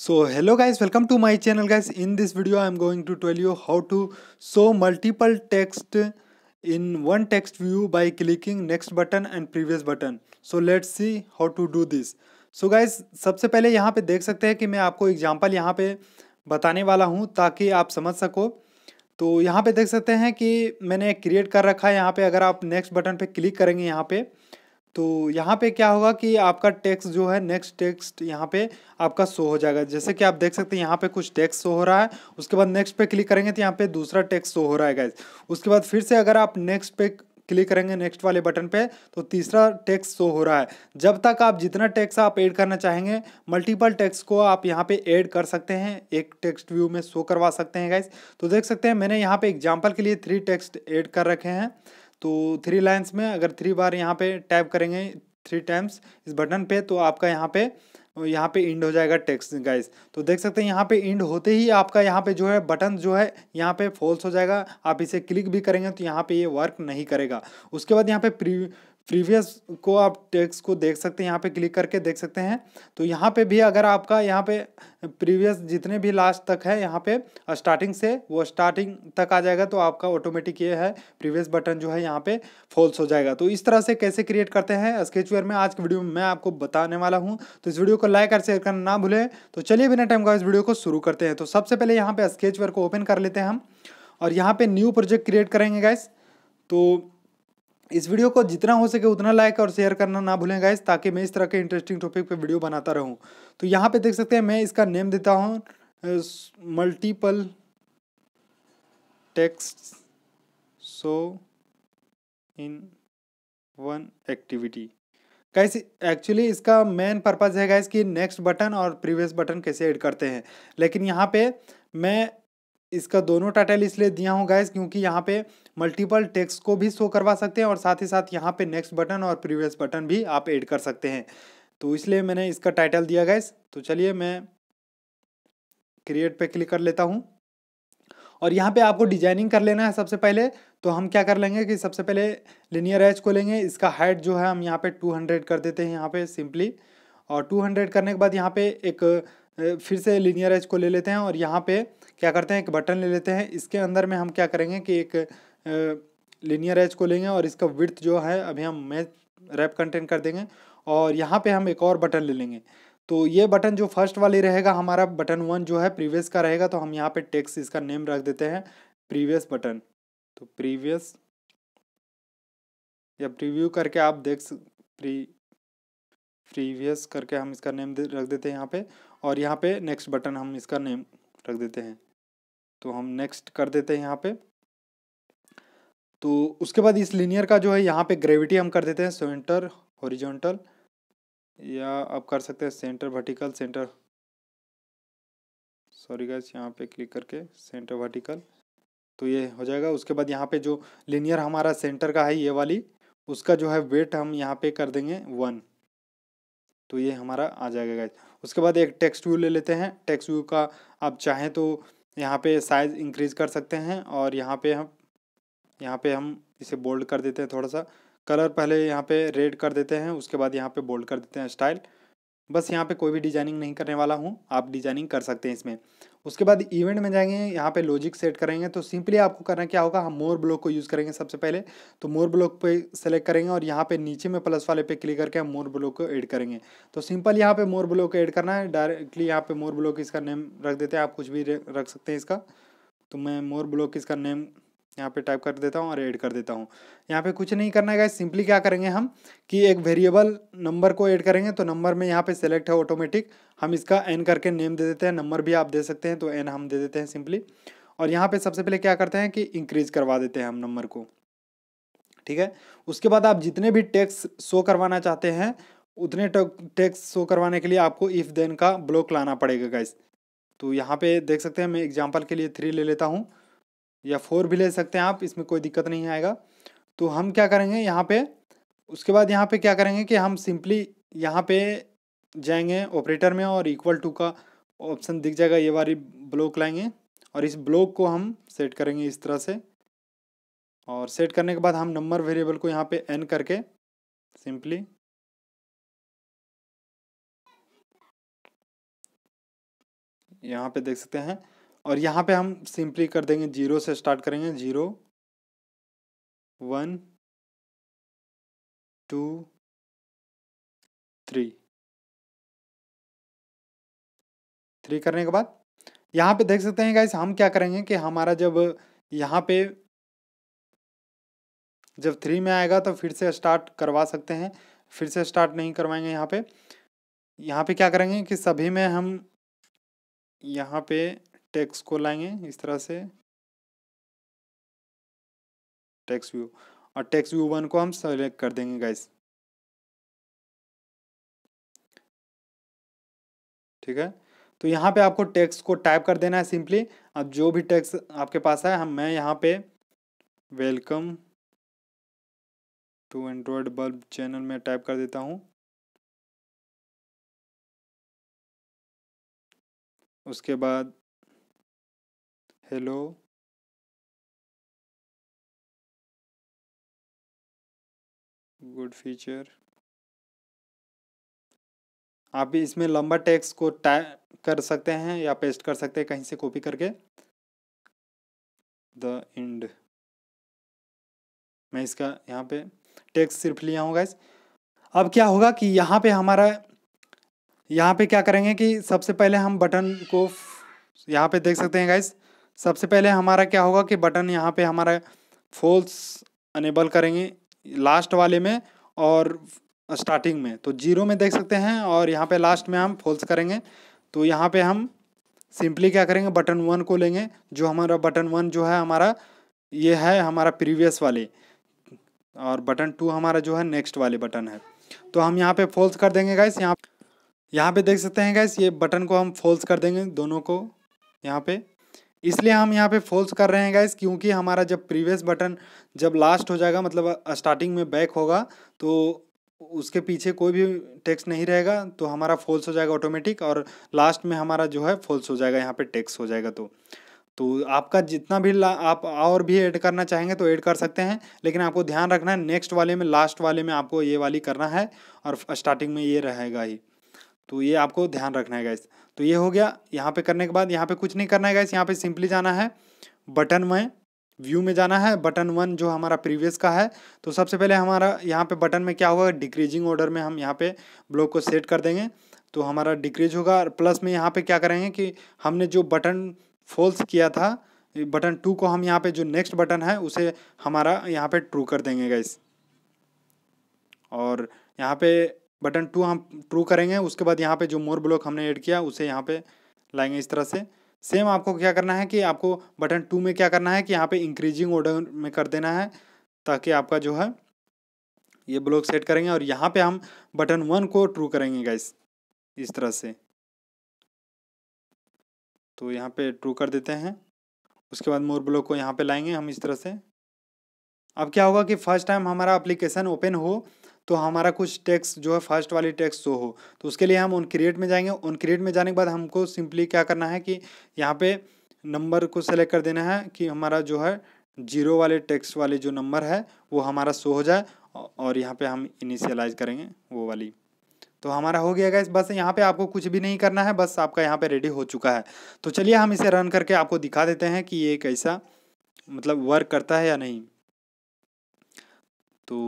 so hello guys welcome to my channel guys in this video i'm going to tell you how to show multiple text in one text view by clicking next button and previous button so let's see how to do this so guys सबसे पहले यहाँ पे देख सकते हैं कि मैं आपको एग्जाम्पल यहाँ पे बताने वाला हूँ ताकि आप समझ सको तो यहाँ पे देख सकते हैं कि मैंने क्रिएट कर रखा है यहाँ पे अगर आप नेक्स्ट बटन पे क्लिक करेंगे यहाँ पे तो यहाँ पे क्या होगा कि आपका टेक्स्ट जो है नेक्स्ट टेक्स्ट यहाँ पे आपका शो हो जाएगा जैसे कि आप देख सकते हैं यहाँ पे कुछ टेक्स्ट शो हो रहा है उसके बाद नेक्स्ट पे क्लिक करेंगे तो यहाँ पे दूसरा टेक्स्ट शो हो रहा है गैस उसके बाद फिर से अगर आप नेक्स्ट पे क्लिक करेंगे नेक्स्ट वाले बटन पे तो तीसरा टैक्स शो हो रहा है जब तक आप जितना टैक्स आप ऐड करना चाहेंगे मल्टीपल टैक्स को आप यहाँ पे ऐड कर सकते हैं एक टेक्स्ट व्यू में शो करवा सकते हैं गैस तो देख सकते हैं मैंने यहाँ पे एग्जाम्पल के लिए थ्री टेक्स्ट ऐड कर रखे हैं तो थ्री लाइन्स में अगर थ्री बार यहाँ पे टैप करेंगे थ्री टाइम्स इस बटन पे तो आपका यहाँ पे यहाँ पे इंड हो जाएगा टेक्स्ट गाइस तो देख सकते हैं यहाँ पे इंड होते ही आपका यहाँ पे जो है बटन जो है यहाँ पे फॉल्स हो जाएगा आप इसे क्लिक भी करेंगे तो यहाँ पे ये यह वर्क नहीं करेगा उसके बाद यहाँ पे प्री प्रीवियस को आप टेक्स्ट को देख सकते हैं यहाँ पे क्लिक करके देख सकते हैं तो यहाँ पे भी अगर आपका यहाँ पे प्रीवियस जितने भी लास्ट तक है यहाँ पे स्टार्टिंग से वो स्टार्टिंग तक आ जाएगा तो आपका ऑटोमेटिक ये है प्रीवियस बटन जो है यहाँ पे फॉल्स हो जाएगा तो इस तरह से कैसे क्रिएट करते हैं स्केचवेयर में आज की वीडियो में मैं आपको बताने वाला हूँ तो इस वीडियो को लाइक और शेयर करना ना भूलें तो चलिए बिना टाइम का इस वीडियो को शुरू करते हैं तो सबसे पहले यहाँ पर स्केचवेयर को ओपन कर लेते हैं हम और यहाँ पर न्यू प्रोजेक्ट क्रिएट करेंगे गैस तो इस वीडियो को जितना हो सके उतना लाइक और शेयर करना ना भूलें गाइस ताकि मैं इस तरह के इंटरेस्टिंग टॉपिक पे वीडियो बनाता रहूं तो यहाँ पे देख सकते हैं मैं इसका नेम देता हूँ multiple text so in one activity guys actually इसका मेन पर्पज़ है गाइस कि नेक्स्ट बटन और प्रीवियस बटन कैसे एड करते हैं लेकिन यहाँ पे मैं इसका दोनों टाइटल इसलिए दिया हूँ गाइज क्योंकि यहाँ पे मल्टीपल टेक्स्ट को भी शो करवा सकते हैं और साथ ही साथ यहाँ पे नेक्स्ट बटन और प्रीवियस बटन भी आप ऐड कर सकते हैं तो इसलिए मैंने इसका टाइटल दिया गाइज तो चलिए मैं क्रिएट पे क्लिक कर लेता हूँ और यहाँ पे आपको डिजाइनिंग कर लेना है सबसे पहले तो हम क्या कर लेंगे कि सबसे पहले लिनियर एच को लेंगे इसका हाइट जो है हम यहाँ पे टू कर देते हैं यहाँ पे सिंपली और टू करने के बाद यहाँ पे एक फिर से लीनियर एज को ले लेते हैं और यहाँ पे क्या करते हैं एक बटन ले लेते हैं इसके अंदर में हम क्या करेंगे कि एक लिनियर एज को लेंगे और इसका विर्थ जो है अभी हम मैच रैप कंटेंट कर देंगे और यहाँ पे हम एक और बटन ले लेंगे तो ये बटन जो फर्स्ट वाली रहेगा हमारा बटन वन जो है प्रीवियस का रहेगा तो हम यहाँ पे टेक्स इसका नेम रख देते हैं प्रीवियस बटन तो प्रीवियस या प्रीव्यू करके आप देख प्री प्रीवियस करके हम इसका नेम दे, रख देते हैं यहाँ पे और यहाँ पे नेक्स्ट बटन हम इसका नेम रख देते हैं तो हम नेक्स्ट कर देते हैं यहाँ पे तो उसके बाद इस लीनियर का जो है यहाँ पे ग्रेविटी हम कर देते हैं सेंटर हॉरिजॉन्टल या आप कर सकते हैं centre vertical centre sorry guys यहाँ पे क्लिक करके सेंटर वर्टिकल तो ये हो जाएगा उसके बाद यहाँ पे जो लीनियर हमारा सेंटर का है ये वाली उसका जो है वेट हम यहाँ पे कर देंगे वन तो ये हमारा आ जाएगा गैस उसके बाद एक टेक्स्ट व्यू ले लेते हैं टेक्स्ट व्यू का आप चाहें तो यहाँ पे साइज़ इंक्रीज़ कर सकते हैं और यहाँ पे हम यहाँ पे हम इसे बोल्ड कर देते हैं थोड़ा सा कलर पहले यहाँ पे रेड कर देते हैं उसके बाद यहाँ पे बोल्ड कर देते हैं स्टाइल बस यहाँ पे कोई भी डिजाइनिंग नहीं करने वाला हूँ आप डिजाइनिंग कर सकते हैं इसमें उसके बाद इवेंट में जाएंगे यहाँ पे लॉजिक सेट करेंगे तो सिंपली आपको करना क्या होगा हम मोर ब्लॉक को यूज़ करेंगे सबसे पहले तो मोर ब्लॉक पे सेलेक्ट करेंगे और यहाँ पे नीचे में प्लस वाले पे क्लिक करके हम मोर ब्लॉक को ऐड करेंगे तो सिंपल यहाँ पे मोर ब्लॉक ऐड करना है डायरेक्टली यहाँ पे मोर ब्लॉक इसका नेम रख देते हैं आप कुछ भी रख सकते हैं इसका तो मैं मोर ब्लॉक इसका नेम यहाँ पे टाइप कर देता हूँ और ऐड कर देता हूँ यहाँ पे कुछ नहीं करना है सिंपली क्या करेंगे हम कि एक वेरिएबल नंबर को ऐड करेंगे तो नंबर में यहाँ पे सेलेक्ट है ऑटोमेटिक हम इसका एन करके नेम दे देते हैं नंबर भी आप दे सकते हैं तो एन हम दे देते हैं सिंपली और यहाँ पे सबसे पहले क्या करते हैं कि इंक्रीज करवा देते हैं हम नंबर को ठीक है उसके बाद आप जितने भी टैक्स शो करवाना चाहते हैं उतने टैक्स शो करवाने के लिए आपको इफ़ देन का ब्लॉक लाना पड़ेगा गाइस तो यहाँ पे देख सकते हैं मैं एग्जाम्पल के लिए थ्री ले लेता हूँ या फोर भी ले सकते हैं आप इसमें कोई दिक्कत नहीं आएगा तो हम क्या करेंगे यहाँ पे उसके बाद यहाँ पे क्या करेंगे कि हम सिंपली यहाँ पे जाएंगे ऑपरेटर में और इक्वल टू का ऑप्शन दिख जाएगा ये वाली ब्लॉक लाएंगे और इस ब्लॉक को हम सेट करेंगे इस तरह से और सेट करने के बाद हम नंबर वेरिएबल को यहाँ पे एन करके सिंपली यहाँ पे देख सकते हैं और यहाँ पे हम सिंपली कर देंगे जीरो से स्टार्ट करेंगे zero one two three three करने के बाद यहाँ पे देख सकते हैं गाइस हम क्या करेंगे कि हमारा जब यहाँ पे जब थ्री में आएगा तो फिर से स्टार्ट करवा सकते हैं फिर से स्टार्ट नहीं करवाएंगे यहाँ पे यहाँ पे क्या करेंगे कि सभी में हम यहाँ पे टेक्स्ट को लाएंगे इस तरह से टेक्स्ट व्यू और टेक्स्ट व्यू वन को हम सेलेक्ट कर देंगे गाइस ठीक है तो यहाँ पे आपको टेक्स्ट को टाइप कर देना है सिंपली अब जो भी टेक्स्ट आपके पास है हम मैं यहाँ पे welcome to Android Bulb channel में टाइप कर देता हूँ उसके बाद हेलो गुड फीचर आप भी इसमें लंबा टेक्स्ट को टाइप कर सकते हैं या पेस्ट कर सकते हैं कहीं से कॉपी करके द एंड मैं इसका यहाँ पे टेक्स्ट सिर्फ लिया हूँ गाइस अब क्या होगा कि यहाँ पे हमारा यहाँ पे क्या करेंगे कि सबसे पहले हम बटन को यहाँ पे देख सकते हैं गाइस सबसे पहले हमारा क्या होगा कि बटन यहाँ पे हमारा फोल्स अनेबल करेंगे लास्ट वाले में और स्टार्टिंग में तो जीरो में देख सकते हैं और यहाँ पे लास्ट में हम फोल्स करेंगे तो यहाँ पे हम सिंपली क्या करेंगे बटन वन को लेंगे जो हमारा बटन वन जो है हमारा ये है हमारा प्रीवियस वाले और बटन टू हमारा जो है नेक्स्ट वाले बटन है तो हम यहाँ पे फोल्स कर देंगे गाइस यहाँ यहाँ पे देख सकते हैं गाइस ये बटन को हम फोल्स कर देंगे दोनों को यहाँ पे इसलिए हम यहाँ पे फोल्स कर रहे हैं गाइस क्योंकि हमारा जब प्रीवियस बटन जब लास्ट हो जाएगा मतलब स्टार्टिंग में बैक होगा तो उसके पीछे कोई भी टेक्स्ट नहीं रहेगा तो हमारा फॉल्स हो जाएगा ऑटोमेटिक और लास्ट में हमारा जो है फॉल्स हो जाएगा यहाँ पे टेक्स्ट हो जाएगा तो तो आपका जितना भी आप और भी ऐड करना चाहेंगे तो ऐड कर सकते हैं लेकिन आपको ध्यान रखना है नेक्स्ट वाले में लास्ट वाले में आपको ये वाली करना है और स्टार्टिंग में ये रहेगा ही तो ये आपको ध्यान रखना है गाइस तो ये हो गया यहाँ पे करने के बाद यहाँ पे कुछ नहीं करना है गाइस यहाँ पे सिंपली जाना है बटन में व्यू में जाना है बटन वन जो हमारा प्रीवियस का है तो सबसे पहले हमारा यहाँ पे बटन में क्या होगा डिक्रीजिंग ऑर्डर में हम यहाँ पे ब्लॉक को सेट कर देंगे तो हमारा डिक्रीज होगा और प्लस में यहाँ पे क्या करेंगे कि हमने जो बटन फॉल्स किया था बटन टू को हम यहाँ पे जो नेक्स्ट बटन है उसे हमारा यहाँ पे ट्रू कर देंगे गाइस और यहाँ पे बटन टू हम ट्रू करेंगे उसके बाद यहाँ पे जो मोर ब्लॉक हमने ऐड किया उसे यहाँ पे लाएंगे इस तरह से सेम आपको क्या करना है कि आपको बटन टू में क्या करना है कि यहाँ पे इंक्रीजिंग ऑर्डर में कर देना है ताकि आपका जो है ये ब्लॉक सेट करेंगे और यहाँ पे हम बटन वन को ट्रू करेंगे गाइस इस तरह से तो यहाँ पे ट्रू कर देते हैं उसके बाद मोर ब्लॉक को यहाँ पे लाएंगे हम इस तरह से अब क्या होगा कि फर्स्ट टाइम हमारा एप्लीकेशन ओपन हो तो हमारा कुछ टेक्स्ट जो है फर्स्ट वाली टेक्स्ट शो हो तो उसके लिए हम उन क्रिएट में जाएंगे उन क्रिएट में जाने के बाद हमको सिंपली क्या करना है कि यहाँ पे नंबर को सेलेक्ट कर देना है कि हमारा जो है जीरो वाले टेक्स्ट वाले जो नंबर है वो हमारा शो हो जाए और यहाँ पर हम इनिशियलाइज करेंगे वो वाली तो हमारा हो गया गाइस बस यहाँ पे आपको कुछ भी नहीं करना है बस आपका यहाँ पे रेडी हो चुका है तो चलिए हम इसे रन करके आपको दिखा देते हैं कि ये कैसा मतलब वर्क करता है या नहीं तो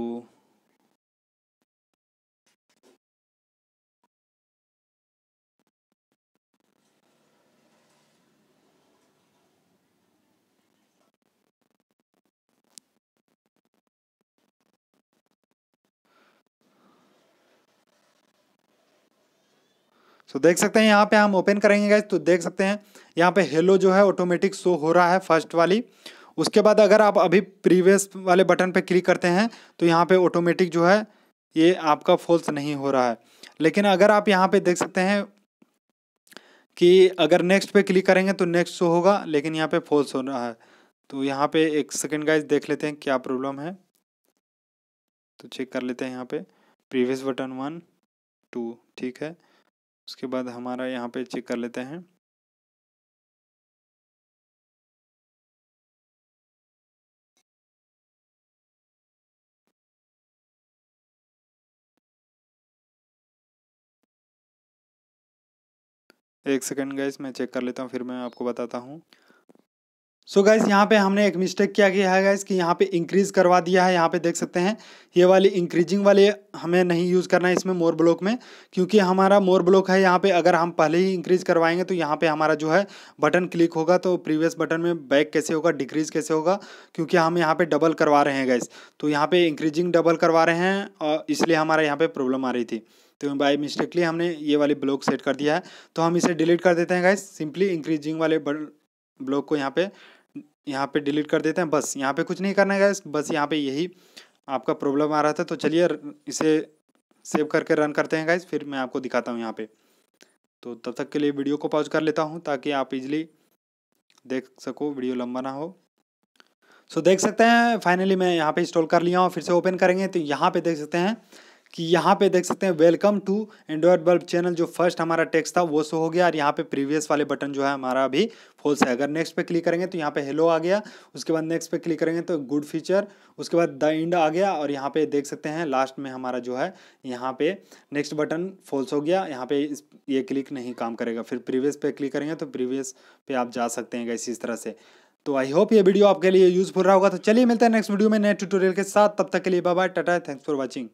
सो देख सकते हैं यहाँ पे हम ओपन करेंगे गाइज तो देख सकते हैं यहाँ पे हेलो जो है ऑटोमेटिक शो हो रहा है फर्स्ट वाली उसके बाद अगर आप अभी प्रीवियस वाले बटन पे क्लिक करते हैं तो यहाँ पे ऑटोमेटिक जो है ये आपका फॉल्स नहीं हो रहा है लेकिन अगर आप यहाँ पे देख सकते हैं कि अगर नेक्स्ट पे क्लिक करेंगे तो नेक्स्ट शो होगा लेकिन यहाँ पे फॉल्स हो रहा है तो यहाँ पे एक सेकेंड गाइज देख लेते हैं क्या प्रॉब्लम है तो चेक कर लेते हैं यहाँ पे प्रीवियस बटन वन टू ठीक है उसके बाद हमारा यहाँ पे चेक कर लेते हैं एक सेकंड गैस मैं चेक कर लेता हूँ फिर मैं आपको बताता हूँ सो so गाइज यहाँ पे हमने एक मिस्टेक क्या किया है हाँ गाइज कि यहाँ पे इंक्रीज़ करवा दिया है यहाँ पे देख सकते हैं ये वाली इंक्रीजिंग वाले हमें नहीं यूज़ करना है इसमें मोर ब्लॉक में क्योंकि हमारा मोर ब्लॉक है यहाँ पे अगर हम पहले ही इंक्रीज़ करवाएंगे तो यहाँ पे हमारा जो है बटन क्लिक होगा तो प्रीवियस बटन में बैक कैसे होगा डिक्रीज़ कैसे होगा क्योंकि हम यहाँ पर डबल करवा रहे हैं गाइज तो यहाँ पर इंक्रीजिंग डबल करवा रहे हैं और इसलिए हमारा यहाँ पर प्रॉब्लम आ रही थी तो बाई मिस्टेकली हमने ये वाली ब्लॉक सेट कर दिया है तो हम इसे डिलीट कर देते हैं गाइज सिंपली इंक्रीजिंग वाले ब्लॉक को यहाँ पे यहाँ पे डिलीट कर देते हैं बस यहाँ पे कुछ नहीं करना है गैस बस यहाँ पे यही आपका प्रॉब्लम आ रहा था तो चलिए इसे सेव करके रन करते हैं गैस फिर मैं आपको दिखाता हूँ यहाँ पे तो तब तक के लिए वीडियो को पॉज कर लेता हूँ ताकि आप इजली देख सको वीडियो लंबा ना हो सो देख सकते हैं फाइनली मैं यहाँ पर इंस्टॉल कर लिया हूँ फिर से ओपन करेंगे तो यहाँ पर देख सकते हैं कि यहाँ पे देख सकते हैं welcome to Android Bulb channel जो फर्स्ट हमारा टेक्स्ट था वो सो हो गया और यहाँ पे प्रीवियस वाले बटन जो है हमारा अभी फोल्स है अगर नेक्स्ट पे क्लिक करेंगे तो यहाँ पे हेलो आ गया उसके बाद नेक्स्ट पे क्लिक करेंगे तो गुड फीचर उसके बाद द इंड आ गया और यहाँ पे देख सकते हैं लास्ट में हमारा जो है यहाँ पे नेक्स्ट बटन फोल्स हो गया यहाँ पे ये क्लिक नहीं काम करेगा फिर प्रीवियस पे क्लिक करेंगे तो प्रीवियस पे आप जा सकते हैं इसी तरह से तो आई होप ये वीडियो आपके लिए यूजफुल रहा होगा तो चलिए मिलते हैं नेक्स्ट वीडियो में नए ट्यूटोरियल के साथ तब तक के लिए बाय बाय टाटा थैंक्स फॉर वॉचिंग